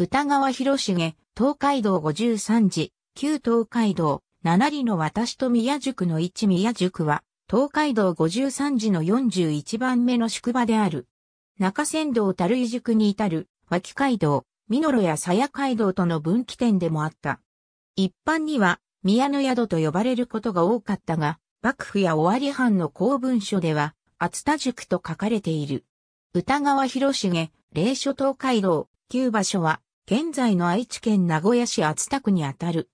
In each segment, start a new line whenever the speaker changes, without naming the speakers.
歌川広重、東海道五十三次、旧東海道、七里の私と宮宿の一宮宿は、東海道五十三次の四十一番目の宿場である。中仙道樽井宿に至る、脇街道、美濃や鞘街道との分岐点でもあった。一般には、宮の宿と呼ばれることが多かったが、幕府や尾張藩の公文書では、厚田宿と書かれている。歌川広重、霊所東海道、旧場所は、現在の愛知県名古屋市厚田区にあたる。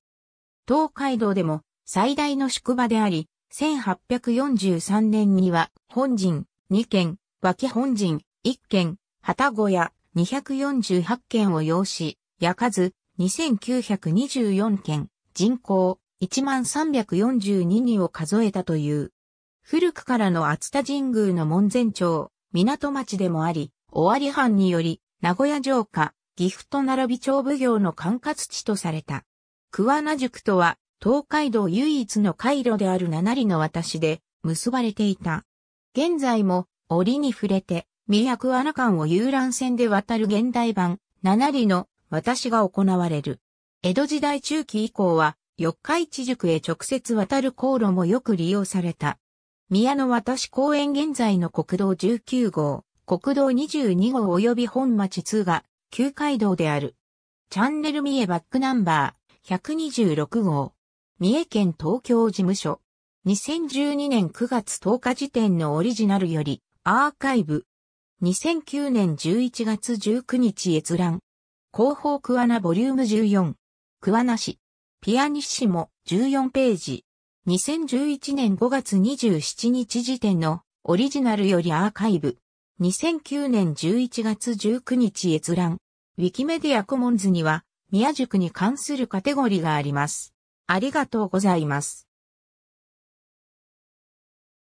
東海道でも最大の宿場であり、1843年には本陣2軒、脇本陣1軒、旗小屋248軒を要し、夜数2924軒、人口1342人を数えたという。古くからの厚田神宮の門前町、港町でもあり、尾張藩により、名古屋城下、岐阜と並び町奉行の管轄地とされた。桑名塾とは、東海道唯一の回路である七里の私で結ばれていた。現在も折に触れて、宮桑名間を遊覧船で渡る現代版、七里の私が行われる。江戸時代中期以降は、四日市塾へ直接渡る航路もよく利用された。宮の渡し公園現在の国道19号、国道22号及び本町2が旧街道である。チャンネル三重バックナンバー126号。三重県東京事務所。2012年9月10日時点のオリジナルよりアーカイブ。2009年11月19日閲覧。広報クワナボリューム14。クワナ市。ピアニッシモ14ページ。2011年5月27日時点のオリジナルよりアーカイブ。2009年11月19日閲覧。ウィキメディアコモンズには、宮塾に関するカテゴリがあります。ありがとうございます。